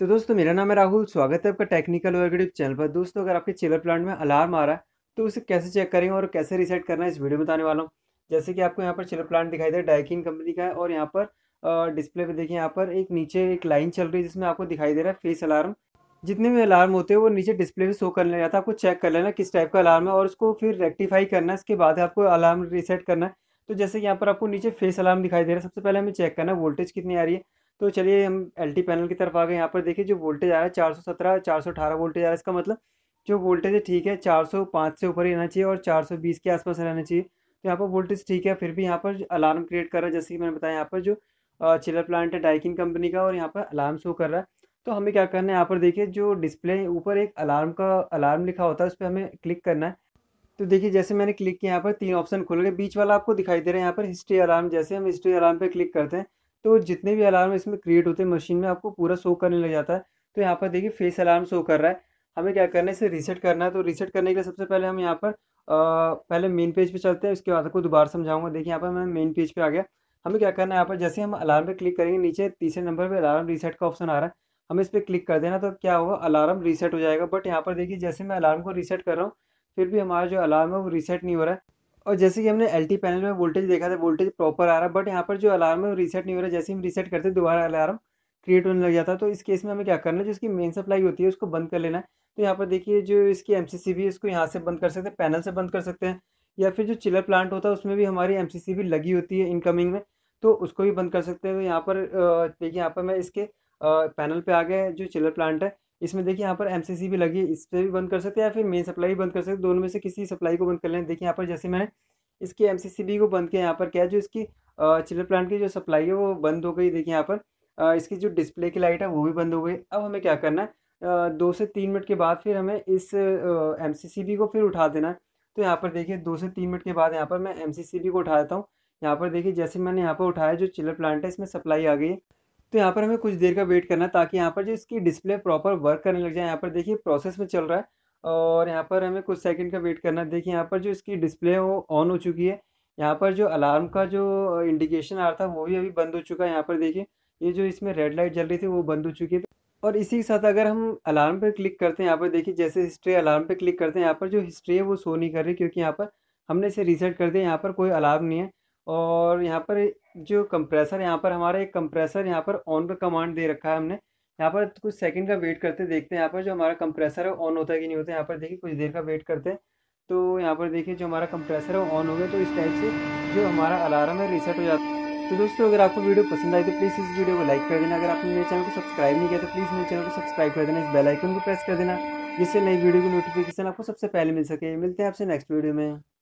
तो दोस्तों मेरा नाम है राहुल स्वागत है आपका टेक्निकल ओवरग्रिप चैनल पर दोस्तों अगर आपके चिलर प्लांट में अलार्म आ रहा है तो उसे कैसे चेक करेंगे और कैसे रिसेट करना है इस वीडियो में बताने वाला हूँ जैसे कि आपको यहाँ पर चिलर प्लांट दिखाई दे रहा है डाइकिन कंपनी का है और यहाँ पर डिस्प्ले पर देखिए यहाँ पर एक नीचे एक लाइन चल रही है जिसमें आपको दिखाई दे रहा है फेस अलार्म जितने भी अलार्म होते हैं वो नीचे डिस्प्ले पर शो कर लेना जाता है तो आपको चेक कर लेना किस टाइप का अलार्म है और उसको फिर रेक्टिफाई करना है इसके बाद आपको अलार्म रिसेट करना है तो जैसे कि यहाँ पर आपको नीचे फेस अलार्म दिखाई दे रहा है सबसे पहले हमें चेक करना है वोल्टेज कितनी आ रही है तो चलिए हम एल पैनल की तरफ आ गए यहाँ पर देखिए जो वोल्टेज आ रहा है चार सौ सत्रह चार सौ अठारह वोल्टेज आ रहा है इसका मतलब जो वोल्टेज है ठीक है चार सौ पाँच से ऊपर ही रहना चाहिए और चार सौ बीस के आसपास रहना चाहिए तो यहाँ पर वोल्टेज ठीक है फिर भी यहाँ पर अलार्म क्रिएट कर रहा है जैसे कि मैंने बताया यहाँ पर जो चिलर प्लांट है डाइकिन कंपनी का और यहाँ पर अलार्म शो कर रहा है तो हमें क्या करना है यहाँ पर देखिए जो डिस्प्ले ऊपर एक अलार्म का अलार्म लिखा होता है उस पर हमें क्लिक करना है तो देखिए जैसे मैंने क्लिक किया यहाँ पर तीन ऑप्शन खुल गए बीच वाला आपको दिखाई दे रहा है यहाँ पर हिस्ट्री अलार्म जैसे हम हिस्ट्री अलार्म पर क्लिक करते हैं तो जितने भी अलार्म इसमें क्रिएट होते हैं मशीन में आपको पूरा शो करने लग जाता है तो यहाँ पर देखिए फेस अलार्म शो कर रहा है हमें क्या करना है इसे रीसेट करना है तो रीसेट करने के लिए सबसे पहले हम यहाँ पर आ, पहले मेन पेज पे चलते हैं उसके बाद आपको दोबारा समझाऊंगा देखिए यहाँ पर मैं मेन पेज पे आ गया हमें क्या करना है यहाँ पर जैसे हम अलार्म पे क्लिक करेंगे नीचे तीसरे नंबर पे अलार्म रीसेट का ऑप्शन आ रहा है हमें इस पर क्लिक कर देना तो क्या होगा अलार्म रीसेट हो जाएगा बट यहाँ पर देखिए जैसे मैं अलार्म को रीसेट कर रहा हूँ फिर भी हमारा जो अलार्म है वो रीसेट नहीं हो रहा है और जैसे कि हमने एल पैनल में वोल्टेज देखा था वोल्टेज प्रॉपर आ रहा बट यहाँ पर जो अलार्म है वो रीसेट नहीं हो रहा जैसे हम रीसेट करते दोबारा अलार्म क्रिएट होने लग जाता है तो इस केस में हमें क्या करना है जो इसकी मेन सप्लाई होती है उसको बंद कर लेना है तो यहाँ पर देखिए जो इसकी एम सी सी है इसको यहाँ से बंद कर सकते हैं पैनल से बंद कर सकते हैं या फिर जो चिलर प्लांट होता है उसमें भी हमारी एम सी सी भी लगी होती है इनकमिंग में तो उसको भी बंद कर सकते हैं तो यहाँ पर देखिए यहाँ पर मैं इसके पैनल पे आ गया जो चिलर प्लांट है इसमें देखिए यहाँ पर एमसीसी भी लगी है इस पर भी बंद कर सकते हैं या फिर मेन सप्लाई भी बंद कर सकते हैं दोनों में से किसी सप्लाई को बंद कर लें देखिए यहाँ पर जैसे मैंने इसकी एम को बंद किया यहाँ पर क्या जो इसकी चिल्लर प्लांट की जो सप्लाई है वो बंद हो गई देखिए यहाँ पर इसकी जो डिस्प्ले की लाइट है वो भी बंद हो गई अब हमें क्या करना है दो से तीन मिनट के बाद फिर हमें इस एम को फिर उठा देना है तो यहाँ पर देखिए दो से तीन मिनट के बाद यहाँ पर मैं एम को उठा देता हूँ यहाँ पर देखिए जैसे मैंने यहाँ पर उठाया जो चिल्लर प्लांट है इसमें सप्लाई आ गई है तो यहाँ पर हमें कुछ देर का वेट करना है ताकि यहाँ पर जो इसकी डिस्प्ले प्रॉपर वर्क करने लग जाए यहाँ पर देखिए प्रोसेस में चल रहा है और यहाँ पर हमें कुछ सेकंड का वेट करना है देखिए यहाँ पर जो इसकी डिस्प्ले है वो ऑन हो चुकी है यहाँ पर जो अलार्म का जो इंडिकेशन आ रहा था वो भी अभी बंद हो चुका है यहाँ पर देखिए ये जो इसमें रेड लाइट जल रही थी वो बंद हो चुकी है और इसी के साथ अगर हम अलार्म पर क्लिक करते हैं यहाँ पर देखिए जैसे हिस्ट्री अलार्म पर क्लिक करते हैं यहाँ पर जो हिस्ट्री है वो शो नहीं कर रही क्योंकि यहाँ पर हमने इसे रीसेट कर दिया यहाँ पर कोई अलार्म नहीं है और यहाँ पर जो कंप्रेसर यहाँ पर हमारा एक कंप्रेसर यहाँ पर ऑन का कमांड दे रखा है हमने यहाँ पर कुछ सेकंड का वेट करते देखते हैं यहाँ पर जो हमारा कंप्रेसर है ऑन होता है कि नहीं होता है यहाँ पर देखिए कुछ देर का वेट करते हैं तो यहाँ पर देखिए जो हमारा कंप्रेसर है ऑन हो गया तो इस टाइप से जो हमारा अलार्म है रिसेट हो जाता है तो दोस्तों अगर आपको वीडियो पसंद आई तो प्लीज़ इस वीडियो को लाइक कर देना अगर आपने मेरे चैनल को सब्सक्राइब नहीं किया तो प्लीज़ मेरे चैनल को सब्सक्राइब कर देना इस बेल आइकन को प्रेस कर देना जिससे नई वीडियो की नोटिफिकेशन आपको सबसे पहले मिल सके मिलते हैं आपसे नेक्स्ट वीडियो में